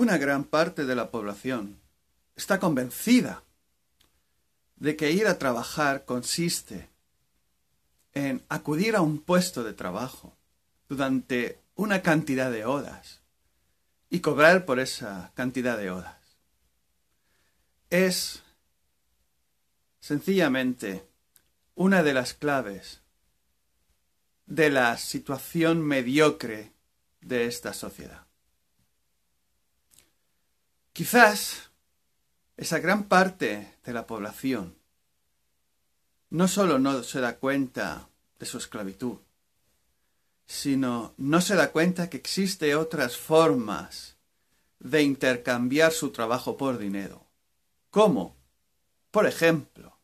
Una gran parte de la población está convencida de que ir a trabajar consiste en acudir a un puesto de trabajo durante una cantidad de horas y cobrar por esa cantidad de horas. Es sencillamente una de las claves de la situación mediocre de esta sociedad. Quizás esa gran parte de la población no solo no se da cuenta de su esclavitud, sino no se da cuenta que existe otras formas de intercambiar su trabajo por dinero. como, Por ejemplo,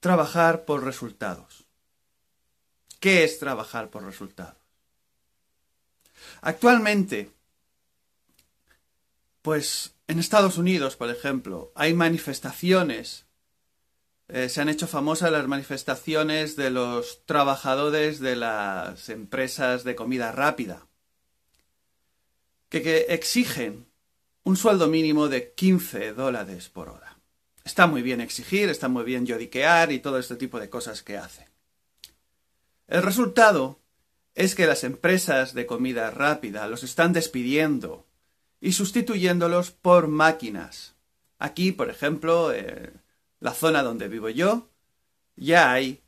trabajar por resultados. ¿Qué es trabajar por resultados? Actualmente, pues en Estados Unidos, por ejemplo, hay manifestaciones. Eh, se han hecho famosas las manifestaciones de los trabajadores de las empresas de comida rápida, que, exigen un sueldo mínimo de 15 dólares por hora. Está muy bien exigir, está muy bien lloriquear y todo este tipo de cosas que hacen. El resultado es que las empresas de comida rápida los están despidiendo y sustituyéndolos por máquinas. Aquí, por ejemplo, en eh, la zona donde vivo yo, ya hay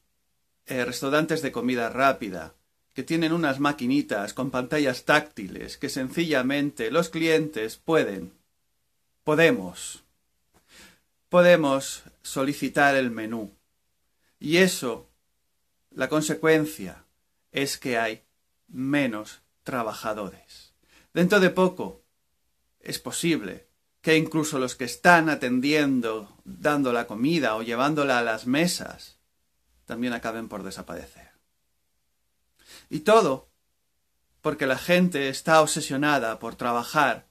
eh, restaurantes de comida rápida que tienen unas maquinitas con pantallas táctiles que sencillamente los clientes pueden, podemos, podemos solicitar el menú. Y eso, la consecuencia es que hay menos trabajadores. Dentro de poco, es posible que incluso los que están atendiendo, dando la comida o llevándola a las mesas, también acaben por desaparecer. Y todo porque la gente está obsesionada por trabajar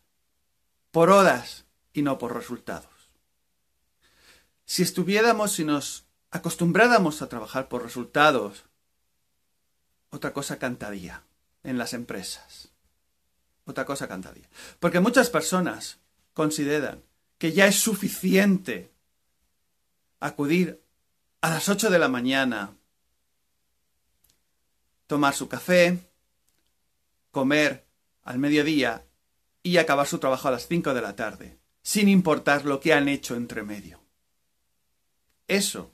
por horas y no por resultados. Si estuviéramos, y nos acostumbráramos a trabajar por resultados, otra cosa cantaría en las empresas otra cosa cantaría. Porque muchas personas consideran que ya es suficiente acudir a las 8 de la mañana, tomar su café, comer al mediodía y acabar su trabajo a las 5 de la tarde, sin importar lo que han hecho entre medio. Eso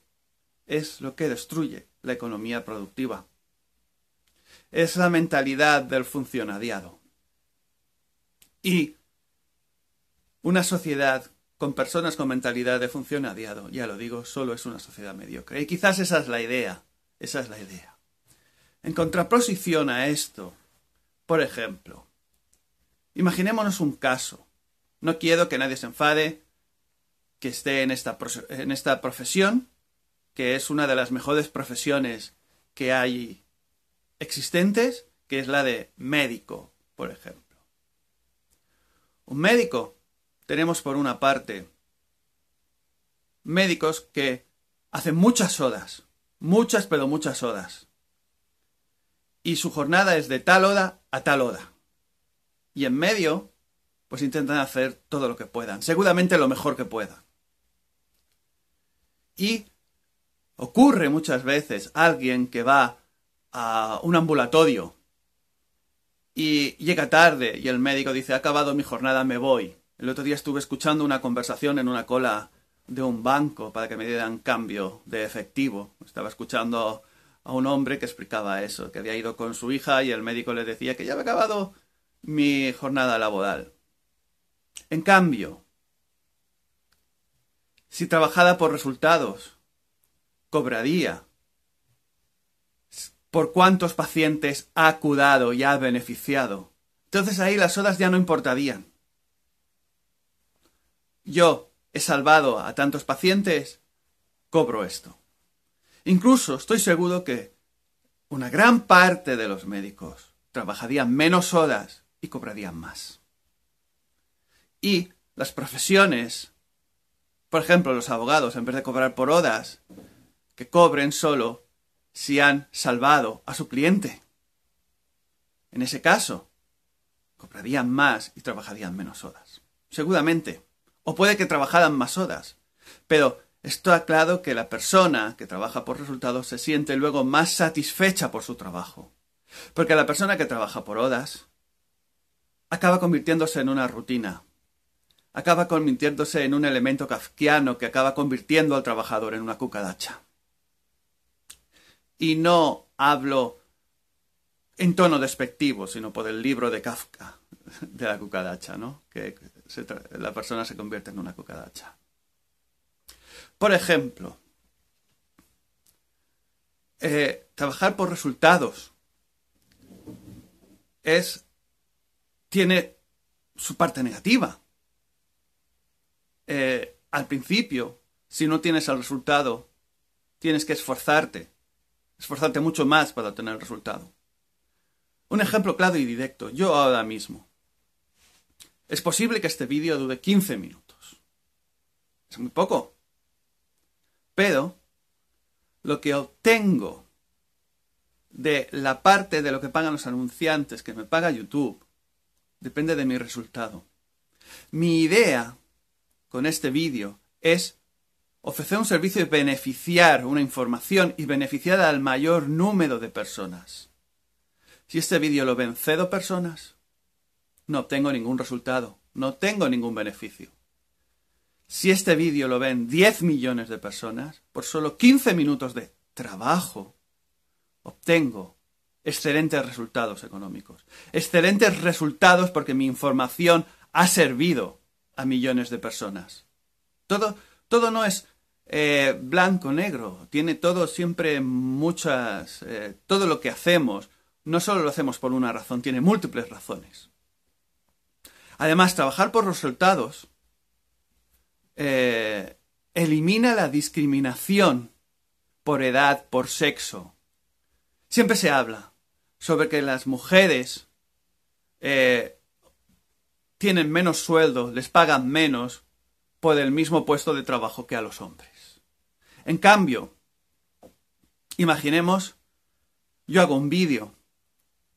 es lo que destruye la economía productiva. Es la mentalidad del funcionariado. Y una sociedad con personas con mentalidad de adiado, ya lo digo, solo es una sociedad mediocre. Y quizás esa es la idea, esa es la idea. En contraposición a esto, por ejemplo, imaginémonos un caso. No quiero que nadie se enfade, que esté en esta, en esta profesión, que es una de las mejores profesiones que hay existentes, que es la de médico, por ejemplo. Un médico. Tenemos por una parte médicos que hacen muchas odas, muchas pero muchas odas. Y su jornada es de tal oda a tal oda. Y en medio, pues intentan hacer todo lo que puedan, seguramente lo mejor que puedan. Y ocurre muchas veces alguien que va a un ambulatorio y llega tarde y el médico dice, ha acabado mi jornada, me voy. El otro día estuve escuchando una conversación en una cola de un banco para que me dieran cambio de efectivo. Estaba escuchando a un hombre que explicaba eso, que había ido con su hija y el médico le decía que ya había acabado mi jornada laboral. En cambio, si trabajara por resultados, cobraría por cuántos pacientes ha acudado y ha beneficiado. Entonces ahí las odas ya no importarían. Yo he salvado a tantos pacientes, cobro esto. Incluso estoy seguro que una gran parte de los médicos trabajarían menos horas y cobrarían más. Y las profesiones, por ejemplo los abogados, en vez de cobrar por horas, que cobren solo si han salvado a su cliente. En ese caso, comprarían más y trabajarían menos odas. Seguramente. O puede que trabajaran más odas. Pero está claro que la persona que trabaja por resultados se siente luego más satisfecha por su trabajo. Porque la persona que trabaja por odas acaba convirtiéndose en una rutina. Acaba convirtiéndose en un elemento kafkiano que acaba convirtiendo al trabajador en una cucadacha y no hablo en tono despectivo, sino por el libro de Kafka, de la cucadacha, ¿no? Que la persona se convierte en una cucadacha. Por ejemplo, eh, trabajar por resultados es tiene su parte negativa. Eh, al principio, si no tienes el resultado, tienes que esforzarte esforzarte mucho más para obtener el resultado. Un ejemplo claro y directo, yo ahora mismo. Es posible que este vídeo dure 15 minutos. Es muy poco. Pero lo que obtengo de la parte de lo que pagan los anunciantes, que me paga YouTube, depende de mi resultado. Mi idea con este vídeo es ofrecer un servicio y beneficiar una información y beneficiar al mayor número de personas. Si este vídeo lo ven cedo personas, no obtengo ningún resultado, no tengo ningún beneficio. Si este vídeo lo ven 10 millones de personas, por solo 15 minutos de trabajo, obtengo excelentes resultados económicos. Excelentes resultados porque mi información ha servido a millones de personas. Todo, todo no es eh, blanco-negro, tiene todo siempre muchas... Eh, todo lo que hacemos, no solo lo hacemos por una razón, tiene múltiples razones. Además, trabajar por resultados eh, elimina la discriminación por edad, por sexo. Siempre se habla sobre que las mujeres tienen menos sueldo, les pagan menos por el mismo puesto de trabajo que a los hombres. En cambio, imaginemos, yo hago un vídeo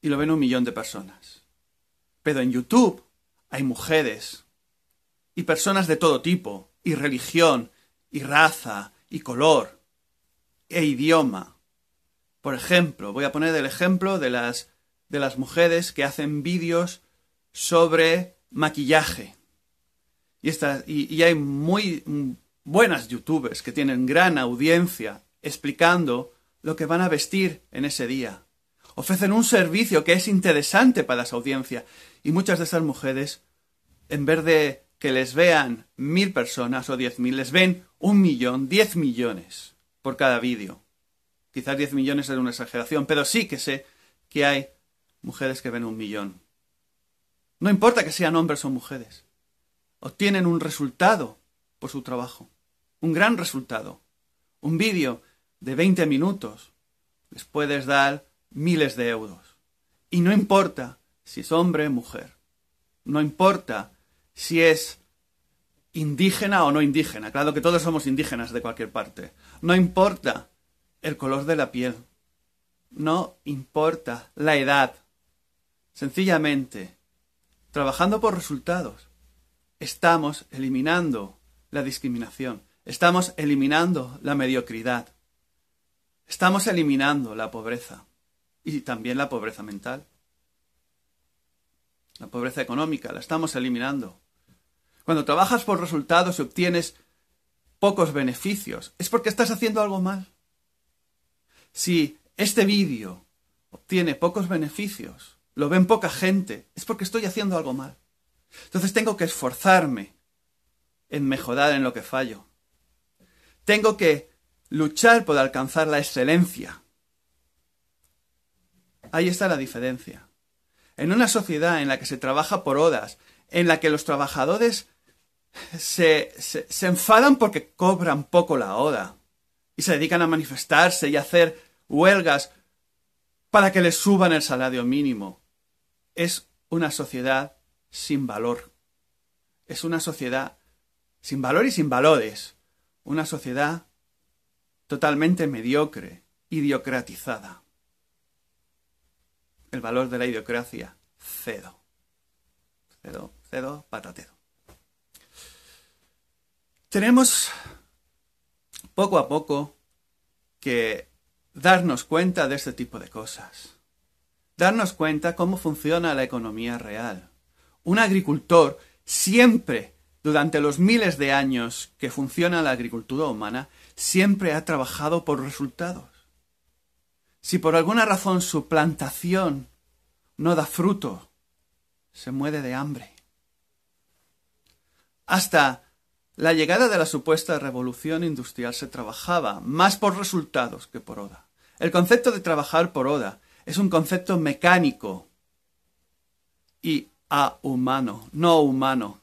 y lo ven un millón de personas. Pero en YouTube hay mujeres y personas de todo tipo, y religión, y raza, y color, e idioma. Por ejemplo, voy a poner el ejemplo de las, de las mujeres que hacen vídeos sobre maquillaje. Y, y hay muy buenas youtubers que tienen gran audiencia explicando lo que van a vestir en ese día. Ofrecen un servicio que es interesante para esa audiencia y muchas de esas mujeres, en vez de que les vean mil personas o diez mil, les ven un millón, diez millones por cada vídeo. Quizás diez millones es una exageración, pero sí que sé que hay mujeres que ven un millón. No importa que sean hombres o mujeres, obtienen un resultado por su trabajo un gran resultado. Un vídeo de 20 minutos les puedes dar miles de euros. Y no importa si es hombre o mujer. No importa si es indígena o no indígena. Claro que todos somos indígenas de cualquier parte. No importa el color de la piel. No importa la edad. Sencillamente, trabajando por resultados, estamos eliminando la discriminación. Estamos eliminando la mediocridad. Estamos eliminando la pobreza y también la pobreza mental. La pobreza económica la estamos eliminando. Cuando trabajas por resultados y obtienes pocos beneficios, es porque estás haciendo algo mal. Si este vídeo obtiene pocos beneficios, lo ven poca gente, es porque estoy haciendo algo mal. Entonces tengo que esforzarme en mejorar en lo que fallo. Tengo que luchar por alcanzar la excelencia. Ahí está la diferencia. En una sociedad en la que se trabaja por odas, en la que los trabajadores se, enfadan porque cobran poco la oda, y se dedican a manifestarse y a hacer huelgas para que les suban el salario mínimo. Es una sociedad sin valor. Es una sociedad sin valor y sin valores una sociedad totalmente mediocre, idiocratizada. El valor de la idiocracia, cedo. Cedo, cedo, patateo. Tenemos poco a poco que darnos cuenta de este tipo de cosas. Darnos cuenta cómo funciona la economía real. Un agricultor siempre durante los miles de años que funciona la agricultura humana, siempre ha trabajado por resultados. Si por alguna razón su plantación no da fruto, se muere de hambre. Hasta la llegada de la supuesta revolución industrial se trabajaba más por resultados que por oda. El concepto de trabajar por oda es un concepto mecánico y a humano, no humano,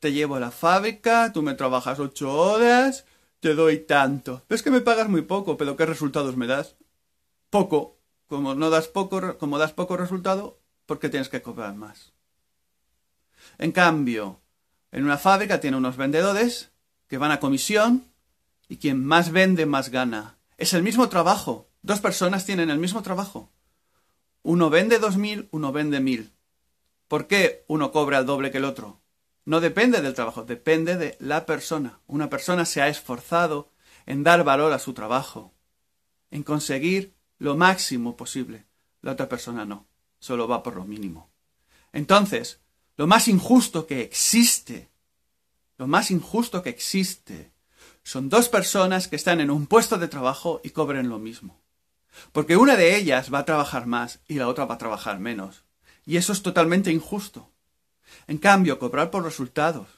te llevo a la fábrica, tú me trabajas ocho horas, te doy tanto. es que me pagas muy poco, pero ¿qué resultados me das? Poco. Como no das poco, como das poco resultado, ¿por qué tienes que cobrar más? En cambio, en una fábrica tiene unos vendedores que van a comisión y quien más vende más gana. Es el mismo trabajo. Dos personas tienen el mismo trabajo. Uno vende dos mil, uno vende mil. ¿Por qué uno cobra el doble que el otro? No depende del trabajo, depende de la persona. Una persona se ha esforzado en dar valor a su trabajo, en conseguir lo máximo posible. La otra persona no, solo va por lo mínimo. Entonces, lo más injusto que existe, lo más injusto que existe, son dos personas que están en un puesto de trabajo y cobren lo mismo. Porque una de ellas va a trabajar más y la otra va a trabajar menos. Y eso es totalmente injusto. En cambio, cobrar por resultados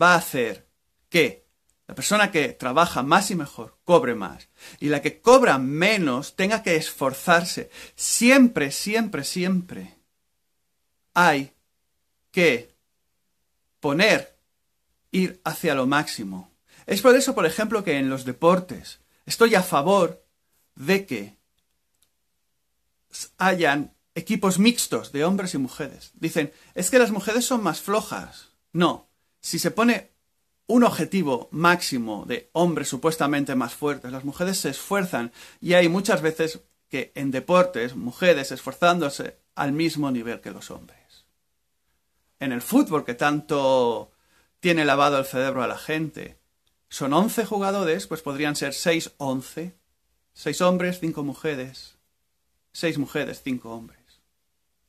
va a hacer que la persona que trabaja más y mejor cobre más y la que cobra menos tenga que esforzarse. Siempre, siempre, siempre hay que poner, ir hacia lo máximo. Es por eso, por ejemplo, que en los deportes estoy a favor de que hayan equipos mixtos de hombres y mujeres. Dicen, es que las mujeres son más flojas. No, si se pone un objetivo máximo de hombres supuestamente más fuertes, las mujeres se esfuerzan y hay muchas veces que en deportes mujeres esforzándose al mismo nivel que los hombres. En el fútbol que tanto tiene lavado el cerebro a la gente, son 11 jugadores, pues podrían ser 6 11, 6 hombres, 5 mujeres, 6 mujeres, 5 hombres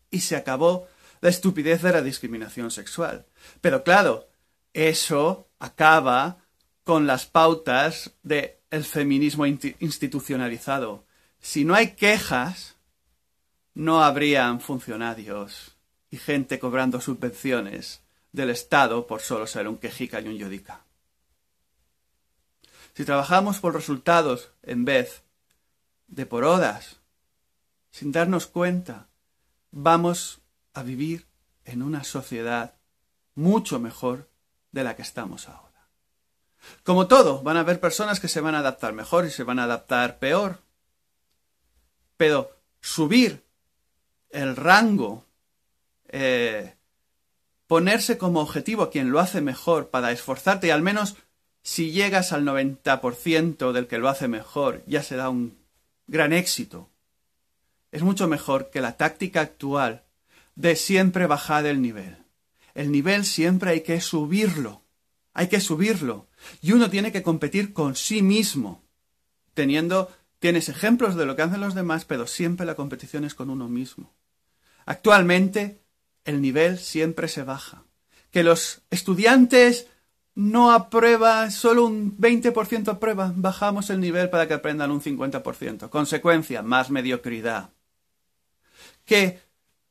y se acabó la estupidez de la discriminación sexual. Pero claro, eso acaba con las pautas del feminismo institucionalizado. Si no hay quejas, no habrían funcionarios y gente cobrando subvenciones del Estado por solo ser un quejica y un yodica. Si trabajamos por resultados en vez de por odas, sin darnos cuenta, vamos a vivir en una sociedad mucho mejor de la que estamos ahora. Como todo, van a haber personas que se van a adaptar mejor y se van a adaptar peor. Pero subir el rango, eh, ponerse como objetivo a quien lo hace mejor para esforzarte y al menos si llegas al 90% del que lo hace mejor, ya se da un gran éxito es mucho mejor que la táctica actual de siempre bajar el nivel. El nivel siempre hay que subirlo. Hay que subirlo. Y uno tiene que competir con sí mismo. Teniendo, tienes ejemplos de lo que hacen los demás, pero siempre la competición es con uno mismo. Actualmente, el nivel siempre se baja. Que los estudiantes no aprueban, solo un 20% aprueba, bajamos el nivel para que aprendan un 50%. Consecuencia, más mediocridad que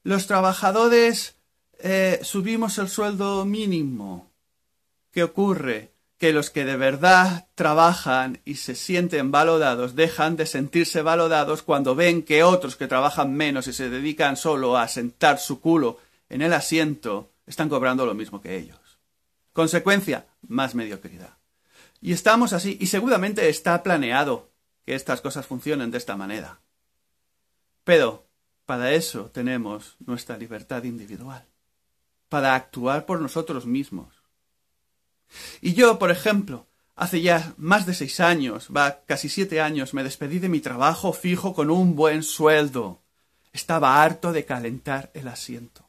los trabajadores eh, subimos el sueldo mínimo. ¿Qué ocurre? Que los que de verdad trabajan y se sienten valorados dejan de sentirse valorados cuando ven que otros que trabajan menos y se dedican solo a sentar su culo en el asiento están cobrando lo mismo que ellos. Consecuencia, más mediocridad. Y estamos así, y seguramente está planeado que estas cosas funcionen de esta manera. Pero para eso tenemos nuestra libertad individual, para actuar por nosotros mismos. Y yo, por ejemplo, hace ya más de seis años, va casi siete años, me despedí de mi trabajo fijo con un buen sueldo. Estaba harto de calentar el asiento.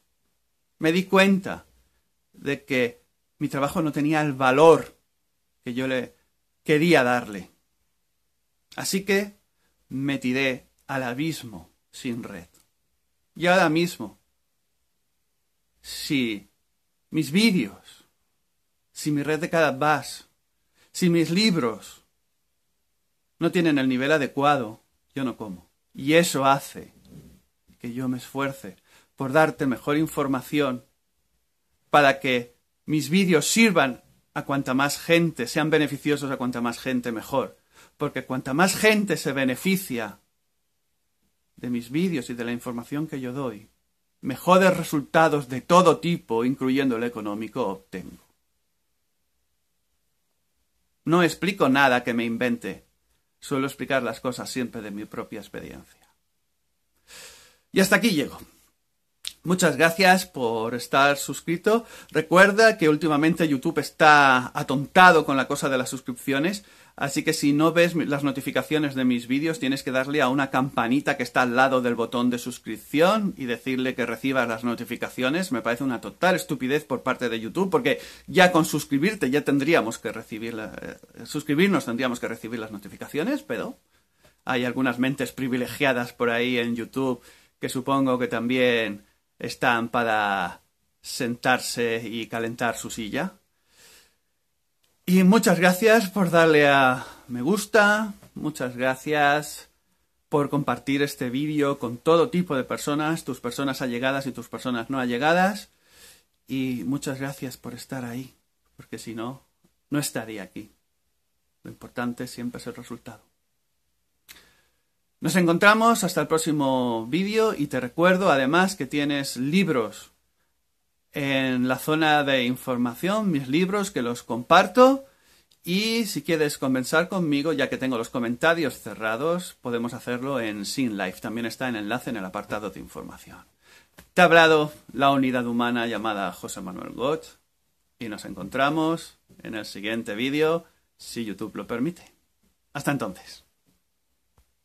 Me di cuenta de que mi trabajo no tenía el valor que yo le quería darle. Así que me tiré al abismo sin red. Y ahora mismo, si mis vídeos, si mi red de Carabás, si mis libros no tienen el nivel adecuado, yo no como. Y eso hace que yo me esfuerce por darte mejor información para que mis vídeos sirvan a cuanta más gente, sean beneficiosos a cuanta más gente mejor. Porque cuanta más gente se beneficia de mis vídeos y de la información que yo doy, mejores resultados de todo tipo, incluyendo el económico, obtengo. No explico nada que me invente. Suelo explicar las cosas siempre de mi propia experiencia. Y hasta aquí llego. Muchas gracias por estar suscrito. Recuerda que últimamente YouTube está atontado con la cosa de las suscripciones. Así que si no ves las notificaciones de mis vídeos, tienes que darle a una campanita que está al lado del botón de suscripción y decirle que recibas las notificaciones. Me parece una total estupidez por parte de YouTube, porque ya con suscribirte ya tendríamos que recibir eh, suscribirnos tendríamos que recibir las notificaciones, pero hay algunas mentes privilegiadas por ahí en YouTube que supongo que también están para sentarse y calentar su silla. Y muchas gracias por darle a me gusta, muchas gracias por compartir este vídeo con todo tipo de personas, tus personas allegadas y tus personas no allegadas. Y muchas gracias por estar ahí, porque si no, no estaría aquí. Lo importante siempre es el resultado. Nos encontramos hasta el próximo vídeo y te recuerdo además que tienes libros en la zona de información mis libros que los comparto. Y si quieres conversar conmigo, ya que tengo los comentarios cerrados, podemos hacerlo en Sin También está en enlace en el apartado de información. Te ha hablado la unidad humana llamada José Manuel Gott y nos encontramos en el siguiente vídeo, si YouTube lo permite. Hasta entonces.